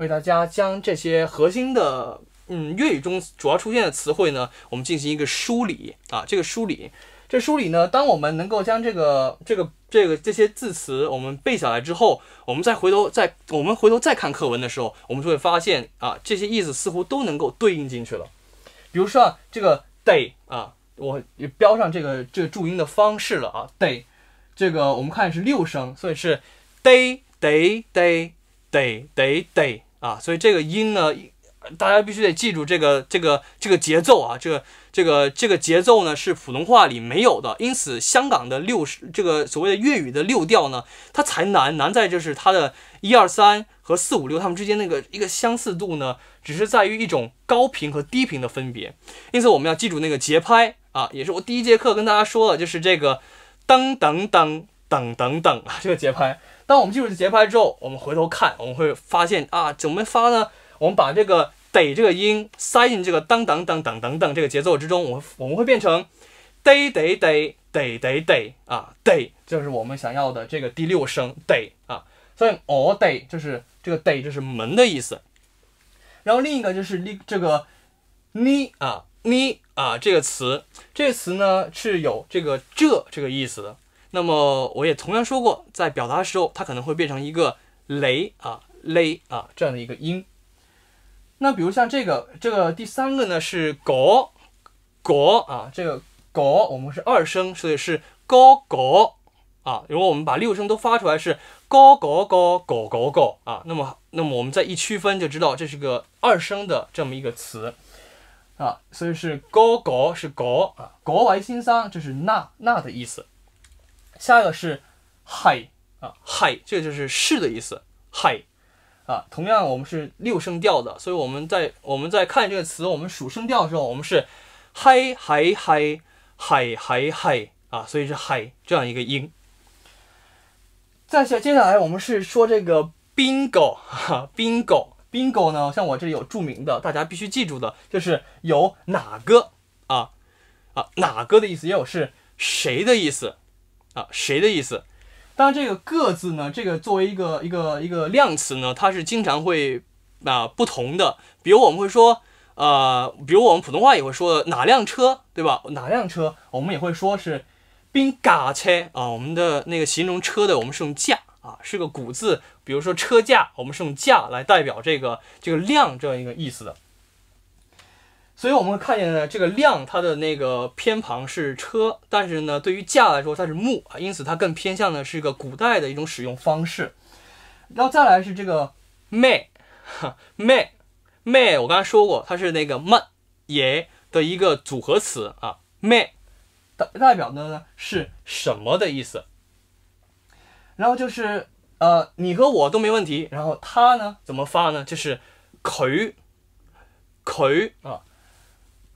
为大家将这些核心的嗯粤语中主要出现的词汇呢，我们进行一个梳理啊，这个梳理，这梳理呢，当我们能够将这个这个这个这些字词我们背下来之后，我们再回头再我们回头再看课文的时候，我们就会发现啊，这些意思似乎都能够对应进去了。比如说啊，这个 day 啊，我标上这个这个注音的方式了啊，d a y 这个我们看是六声，所以是 day day day day day, day。啊，所以这个音呢，大家必须得记住这个这个这个节奏啊，这个这个这个节奏呢是普通话里没有的，因此香港的六十这个所谓的粤语的六调呢，它才难，难在就是它的一二三和四五六它们之间那个一个相似度呢，只是在于一种高频和低频的分别，因此我们要记住那个节拍啊，也是我第一节课跟大家说了，就是这个噔噔噔噔噔噔啊 这个节拍。当我们记住节拍之后，我们回头看，我们会发现啊，怎么发呢？我们把这个得这个音塞进这个当当当当当当这个节奏之中，我我们会变成得得得得得得啊得，就是我们想要的这个第六声得啊，所以 all day 就是这个得就是门的意思。然后另一个就是你这个你啊你啊这个词，这个词呢是有这个这这个意思的。那么我也同样说过，在表达的时候，它可能会变成一个雷啊、雷啊这样的一个音。那比如像这个，这个第三个呢是“国”，“国”啊，这个“国”我们是二声，所以是“高国”啊。如果我们把六声都发出来，是“高国高国国国啊。那么，那么我们再一区分，就知道这是个二声的这么一个词啊，所以是“高国”是“国”啊，“国外”“心桑”这是“那那”的意思。下一个是 hi 啊 hi 这就是是的意思 hi 啊，同样我们是六声调的，所以我们在我们在看这个词，我们数声调的时候，我们是 hi hi hi hi hi hi 啊，所以是 hi 这样一个音。再下接下来我们是说这个 bingo 哈、bingo bingo 呢，像我这里有著名的，大家必须记住的就是有哪个啊啊哪个的意思，也有是谁的意思。啊，谁的意思？当然，这个“个”字呢，这个作为一个一个一个量词呢，它是经常会啊不同的。比如我们会说，呃，比如我们普通话也会说哪辆车，对吧？哪辆车，我们也会说是宾嘎车啊。我们的那个形容车的，我们是用“驾”啊，是个古字。比如说车架，我们是用“驾”来代表这个这个量这样一个意思的。所以我们看见呢，这个“辆”它的那个偏旁是“车”，但是呢，对于“驾”来说它是“木”，因此它更偏向的是一个古代的一种使用方式。然后再来是这个“卖”，卖，卖。我刚才说过，它是那个“卖”也的一个组合词啊，“卖”代代表的呢是“什么”的意思。然后就是呃，你和我都没问题，然后他呢怎么发呢？就是“魁”，“魁”啊。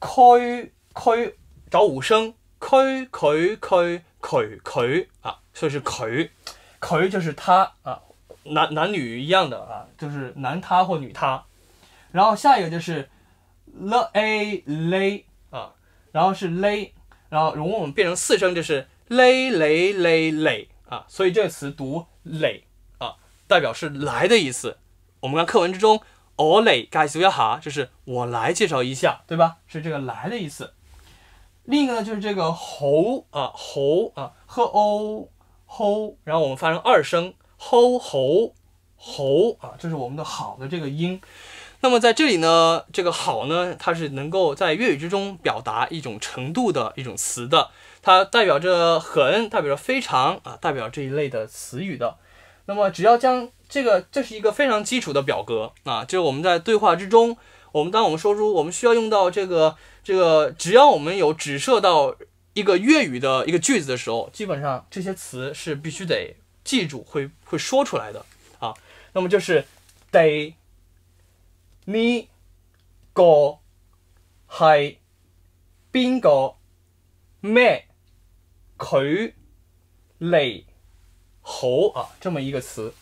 区区找五声，区区区区区啊，所以是区，区就是他啊，男男女一样的啊，就是男他或女他。然后下一个就是 l a 累啊，然后是累，然后如果我们变成四声就是累 l 累累啊，所以这个词读累啊，代表是来的意思。我们看课文之中。我 y 介绍一下，就是我来介绍一下，对吧？是这个来的意思。另一个呢，就是这个猴啊，猴啊，h o h，然后我们发成二声，h o h，猴啊，这是我们的好的这个音。那么在这里呢，这个好呢，它是能够在粤语之中表达一种程度的一种词的，它代表着很，代表着非常啊，代表这一类的词语的。那么，只要将这个，这是一个非常基础的表格啊，就是我们在对话之中，我们当我们说出我们需要用到这个这个，只要我们有指涉到一个粤语的一个句子的时候，基本上这些词是必须得记住，会会说出来的啊。那么就是，第，咩，个，系，边个，咩，距你喉啊，这么一个词。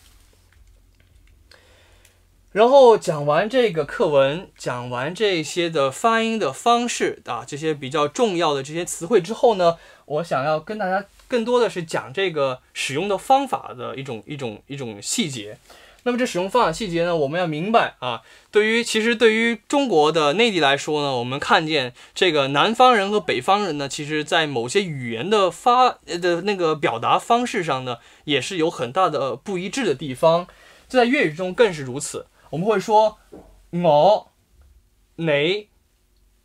然后讲完这个课文，讲完这些的发音的方式啊，这些比较重要的这些词汇之后呢，我想要跟大家更多的是讲这个使用的方法的一种一种一种细节。那么这使用方法细节呢？我们要明白啊。对于其实对于中国的内地来说呢，我们看见这个南方人和北方人呢，其实，在某些语言的发的那个表达方式上呢，也是有很大的不一致的地方。在粤语中更是如此。我们会说我、你、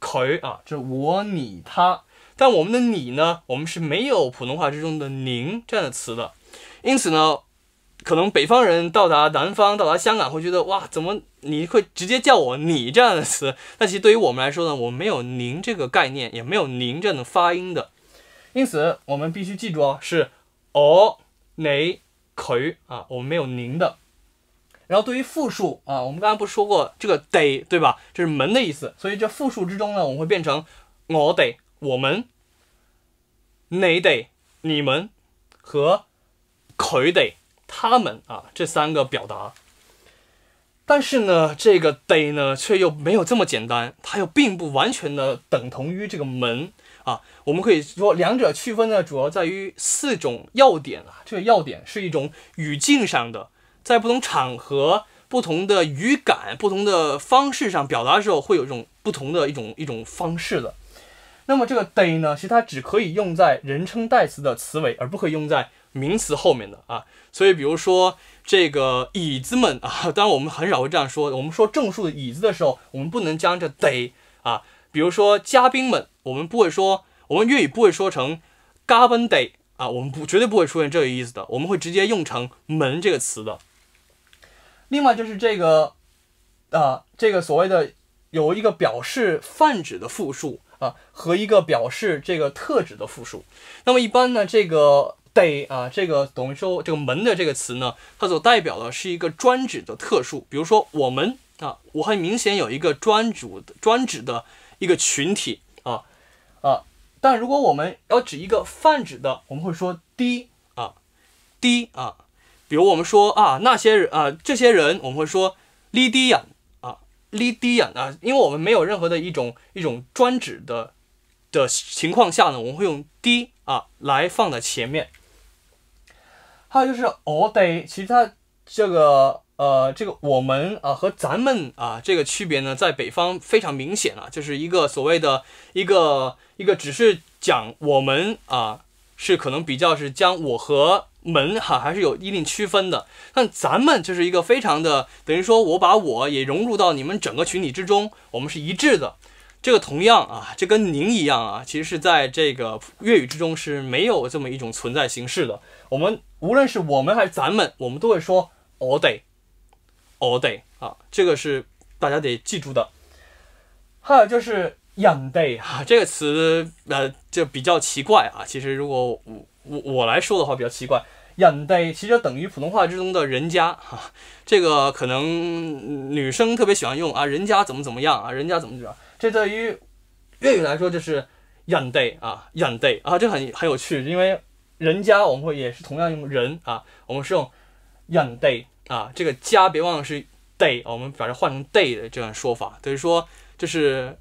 佢啊，这我、你、他。但我们的你呢，我们是没有普通话之中的您这样的词的。因此呢。可能北方人到达南方、到达香港会觉得哇，怎么你会直接叫我你这样的词？但其实对于我们来说呢，我们没有“您”这个概念，也没有“您”这的发音的。因此，我们必须记住哦，是我、你、佢啊，我们没有“您”的。然后对于复数啊，我们刚刚不是说过这个得 y 对吧？这是“门的意思。所以这复数之中呢，我们会变成我得、我们、你得、你们和佢得。他们啊，这三个表达，但是呢，这个 d a y 呢，却又没有这么简单，它又并不完全的等同于这个门啊。我们可以说，两者区分呢，主要在于四种要点啊。这个要点是一种语境上的，在不同场合、不同的语感、不同的方式上表达的时候，会有一种不同的一种一种方式的。那么这个 d a y 呢，其实它只可以用在人称代词的词尾，而不可以用在。名词后面的啊，所以比如说这个椅子们啊，当然我们很少会这样说。我们说正数的椅子的时候，我们不能将这得啊，比如说嘉宾们，我们不会说，我们粤语不会说成 a n day 啊，我们不绝对不会出现这个意思的，我们会直接用成门这个词的。另外就是这个，啊，这个所谓的有一个表示泛指的复数啊，和一个表示这个特指的复数。那么一般呢，这个。得啊，这个等于说这个“门”的这个词呢，它所代表的是一个专指的特殊。比如说我们啊，我很明显有一个专主专指的一个群体啊啊。但如果我们要指一个泛指的，我们会说“低”啊，“低”啊。比如我们说啊那些人啊这些人，我们会说“低低人”啊“低低人”啊，因为我们没有任何的一种一种专指的的情况下呢，我们会用“低”啊来放在前面。还有就是 all day，其实它这个呃，这个我们啊和咱们啊这个区别呢，在北方非常明显啊，就是一个所谓的一个一个，只是讲我们啊是可能比较是将我和门哈还是有一定区分的。但咱们就是一个非常的，等于说我把我也融入到你们整个群体之中，我们是一致的。这个同样啊，这跟您一样啊，其实是在这个粤语之中是没有这么一种存在形式的。我们无论是我们还是咱们，我们都会说 all day，all day 啊，这个是大家得记住的。还有就是 young day 啊这个词，呃，就比较奇怪啊。其实如果我我我来说的话，比较奇怪，y o u n g day 其实等于普通话之中的人家哈。这个可能女生特别喜欢用啊，人家怎么怎么样啊，人家怎么怎么。样，这对于粤语来说就是 young day 啊，y o u n g day 啊，这很很有趣，因为。人家我们会也是同样用人啊，我们是用 y o n day 啊，这个家别忘了是 day，我们把它换成 day 的这样说法，等于说就是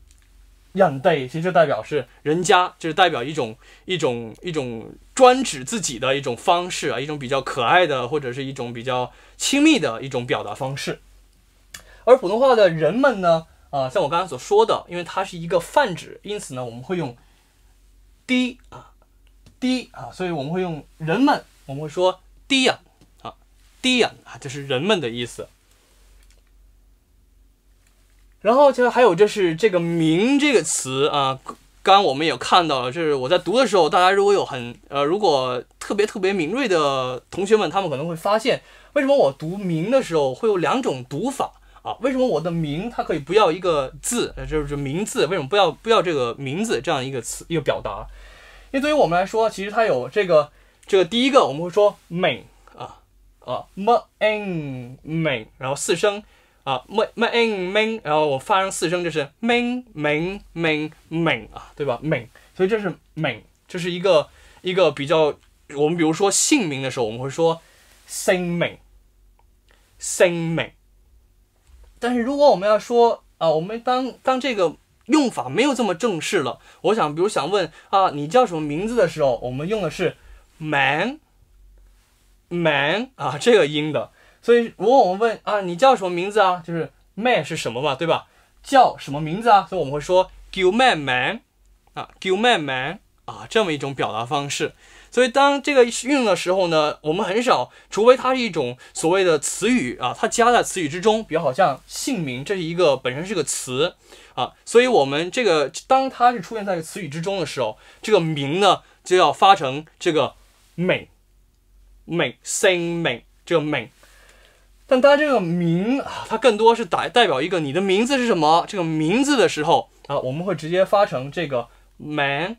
y o n day，其实就代表是人家，就是代表一种一种一种专指自己的一种方式啊，一种比较可爱的或者是一种比较亲密的一种表达方式。而普通话的人们呢，啊，像我刚才所说的，因为它是一个泛指，因此呢，我们会用 d 啊。低啊，所以我们会用人们，我们会说低呀啊，低呀啊，就是人们的意思。然后就还有就是这个“名”这个词啊，刚我们也看到了，就是我在读的时候，大家如果有很呃，如果特别特别敏锐的同学们，他们可能会发现，为什么我读“名”的时候会有两种读法啊？为什么我的“名”它可以不要一个字，就是“名字”？为什么不要不要“这个名字”这样一个词一个表达？因为对于我们来说，其实它有这个这个第一个，我们会说 ming 啊啊 ming ming，然后四声啊 m ming ming，然后我发成四声就是 ming ming ming ming 啊，对吧？ming，所以这是 ming，这是一个一个比较，我们比如说姓名的时候，我们会说 s i n g ming s i n g ming，但是如果我们要说啊，我们当当这个。用法没有这么正式了。我想，比如想问啊，你叫什么名字的时候，我们用的是 man man 啊，这个音的。所以，如果我们问啊，你叫什么名字啊，就是 man 是什么嘛，对吧？叫什么名字啊？所以我们会说 give m n man 啊，give m n man 啊，这么一种表达方式。所以，当这个用的时候呢，我们很少，除非它是一种所谓的词语啊，它加在词语之中，比如好像姓名，这是一个本身是个词。啊，所以，我们这个当它是出现在词语之中的时候，这个名呢就要发成这个美美 sing me 这个美。但当这个名啊，它更多是代代表一个你的名字是什么，这个名字的时候啊，我们会直接发成这个 man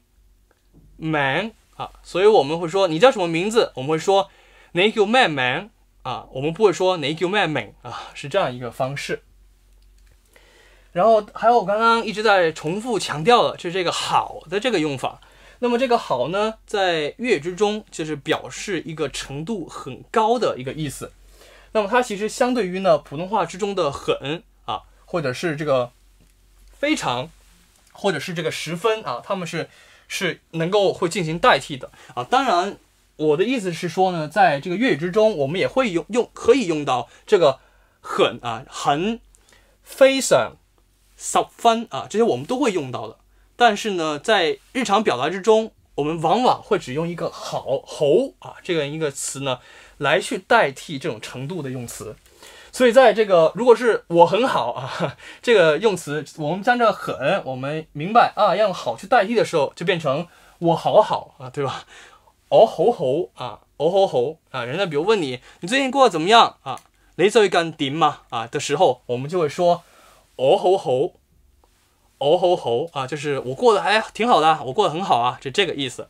man。啊，所以我们会说你叫什么名字？我们会说 naku man man。啊，我们不会说 naku man m a n 啊，是这样一个方式。然后还有我刚刚一直在重复强调的，就是这个“好”的这个用法。那么这个“好”呢，在粤语之中就是表示一个程度很高的一个意思。那么它其实相对于呢普通话之中的“很”啊，或者是这个“非常”，或者是这个“十分”啊，他们是是能够会进行代替的啊。当然，我的意思是说呢，在这个粤语之中，我们也会用用可以用到这个“很”啊、“很非常”。扫翻啊，这些我们都会用到的。但是呢，在日常表达之中，我们往往会只用一个好猴啊，这样一个词呢，来去代替这种程度的用词。所以，在这个如果是我很好啊，这个用词，我们将这很我们明白啊，用好去代替的时候，就变成我好好啊，对吧？哦猴猴啊，哦猴猴啊。人家比如问你，你最近过得怎么样啊？你最近干嘛，啊？的时候，我们就会说。哦吼吼，哦吼吼啊，就是我过得还挺好的，我过得很好啊，就这个意思。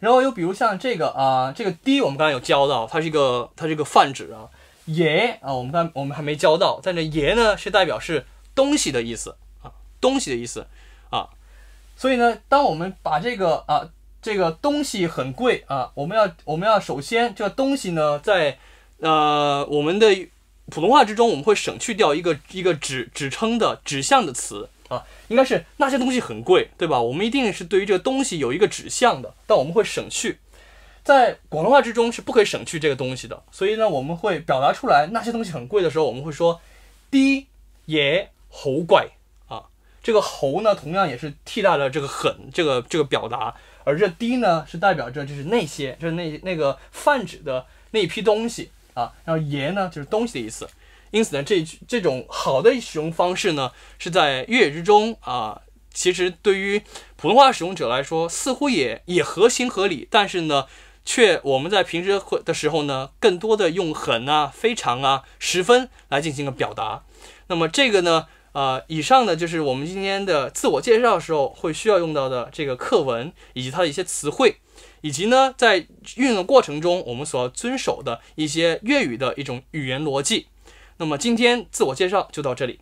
然后又比如像这个啊，这个“ d 我们刚才有教到，它是一个它是一个泛指啊。爷啊，我们刚我们还没教到，但是“爷”呢是代表是东西的意思啊，东西的意思啊。所以呢，当我们把这个啊这个东西很贵啊，我们要我们要首先这个东西呢在呃我们的。普通话之中，我们会省去掉一个一个指指称的指向的词啊，应该是那些东西很贵，对吧？我们一定是对于这个东西有一个指向的，但我们会省去。在广东话之中是不可以省去这个东西的，所以呢，我们会表达出来那些东西很贵的时候，我们会说“低也猴怪”啊。这个“猴”呢，同样也是替代了这个“很”这个这个表达，而这“低”呢，是代表着就是那些就是那那个泛指的那一批东西。啊，然后“爷”呢就是东西的意思，因此呢，这这种好的使用方式呢，是在粤语之中啊。其实对于普通话使用者来说，似乎也也合情合理，但是呢，却我们在平时会的时候呢，更多的用很啊、非常啊、十分来进行个表达。那么这个呢，呃，以上呢就是我们今天的自我介绍时候会需要用到的这个课文以及它的一些词汇。以及呢，在运用过程中，我们所要遵守的一些粤语的一种语言逻辑。那么，今天自我介绍就到这里。